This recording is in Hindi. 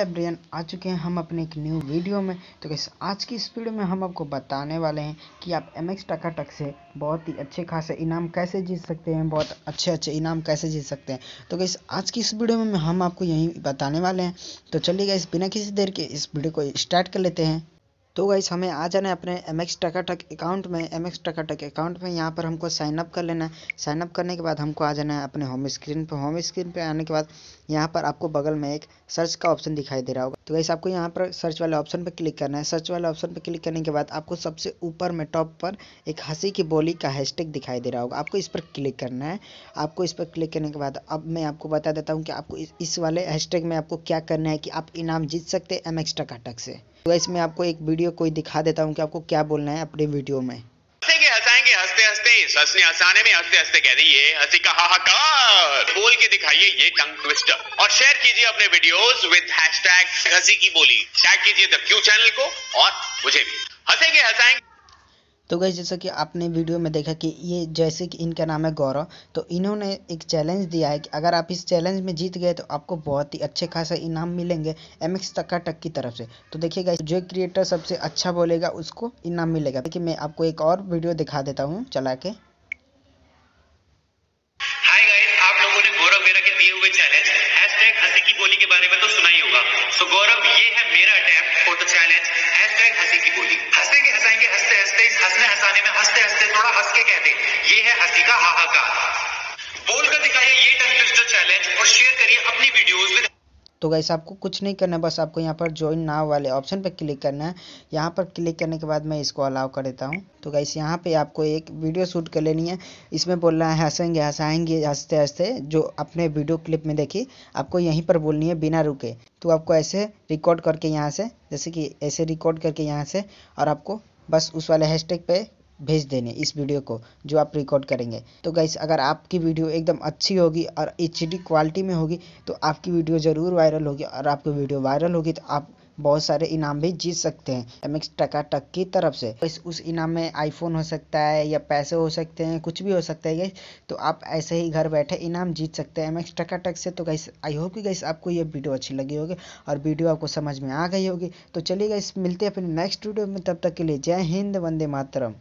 एवरीवन आ चुके हैं हम अपने एक न्यू वीडियो में तो कैसे आज की स्पीड में हम आपको बताने वाले हैं कि आप एम एक्स टकाटक से बहुत ही अच्छे खासे इनाम कैसे जीत सकते हैं बहुत अच्छे अच्छे इनाम कैसे जीत सकते हैं तो कैसे आज की इस वीडियो में हम आपको यही बताने वाले हैं तो चलिए इस बिना किसी देर के इस वीडियो को स्टार्ट कर लेते हैं तो गाइस हमें आ जाना है अपने एम एक्स टकाटक अकाउंट में एम एक्स टकाटक अकाउंट में यहाँ पर हमको साइनअप कर लेना है साइनअप करने के बाद हमको आ जाना है अपने होम स्क्रीन पर होम स्क्रीन पर आने के बाद यहाँ पर आपको बगल में एक सर्च का ऑप्शन दिखाई दे रहा होगा तो वैसे आपको यहाँ पर सर्च वाले ऑप्शन पर क्लिक करना है सर्च वाले ऑप्शन पर क्लिक करने के बाद आपको सबसे ऊपर में टॉप पर एक हंसी की बोली का हैशटैग दिखाई दे रहा होगा आपको इस पर क्लिक करना है आपको इस पर क्लिक करने के बाद अब मैं आपको बता देता हूँ कि आपको इस, वाले हैशटैग में आपको क्या करना है कि आप इनाम जीत सकते हैं एम एक्स्ट्रा टक से तो वैसे मैं आपको एक वीडियो कोई दिखा देता हूँ कि आपको क्या बोलना है अपने वीडियो में बताएंगे हंसते हंसते हंसने हंसाने में हंसते हंसते कह रही है हंसी का हाहाकार बोल के दिखाइए ये टंग ट्विस्टर और शेयर कीजिए अपने वीडियोस विद हैशटैग हंसी की बोली टैग कीजिए द क्यू चैनल को और मुझे भी हंसेंगे हंसाएंगे तो गई जैसा कि आपने वीडियो में देखा कि ये जैसे कि इनका नाम है गौरव तो इन्होंने एक चैलेंज दिया है कि अगर आप इस चैलेंज में जीत गए तो आपको बहुत ही अच्छे खासे इनाम मिलेंगे एम एक्स टक की तरफ से तो देखिएगा जो क्रिएटर सबसे अच्छा बोलेगा उसको इनाम मिलेगा देखिए मैं आपको एक और वीडियो दिखा देता हूँ चला के चैलेंज हैशटैग हंसी की बोली के बारे में तो सुना ही होगा सो गौरव ये है मेरा गाने में हंसते हंसते थोड़ा हंस के कहते ये है हंसी का हाहाकार बोलकर दिखाइए ये टन क्रिस्टल चैलेंज और शेयर करिए अपनी वीडियोस विद तो गाइस आपको कुछ नहीं करना बस आपको यहाँ पर ज्वाइन नाव वाले ऑप्शन पर क्लिक करना है यहाँ पर क्लिक करने के बाद मैं इसको अलाउ कर देता हूँ तो गाइस यहाँ पे आपको एक वीडियो शूट कर लेनी है इसमें बोलना है हंसेंगे हंसाएंगे हंसते हंसते जो अपने वीडियो क्लिप में देखी आपको यहीं पर बोलनी है बिना रुके तो आपको ऐसे रिकॉर्ड करके यहाँ से जैसे कि ऐसे रिकॉर्ड करके यहाँ से और आपको बस उस वाले हैशटैग पे भेज देने इस वीडियो को जो आप रिकॉर्ड करेंगे तो गाइस अगर आपकी वीडियो एकदम अच्छी होगी और एच क्वालिटी में होगी तो आपकी वीडियो ज़रूर वायरल होगी और आपकी वीडियो वायरल होगी तो आप बहुत सारे इनाम भी जीत सकते हैं एम एक्स टकाटक की तरफ से तो इस उस इनाम में आईफोन हो सकता है या पैसे हो सकते हैं कुछ भी हो सकता है गैस तो आप ऐसे ही घर बैठे इनाम जीत सकते हैं एम एक्स टकाटक से तो गैस आई होप कि गैस आपको ये वीडियो अच्छी लगी होगी और वीडियो आपको समझ में आ गई होगी तो चलिए गई मिलते हैं अपने नेक्स्ट वीडियो में तब तक के लिए जय हिंद वंदे मातरम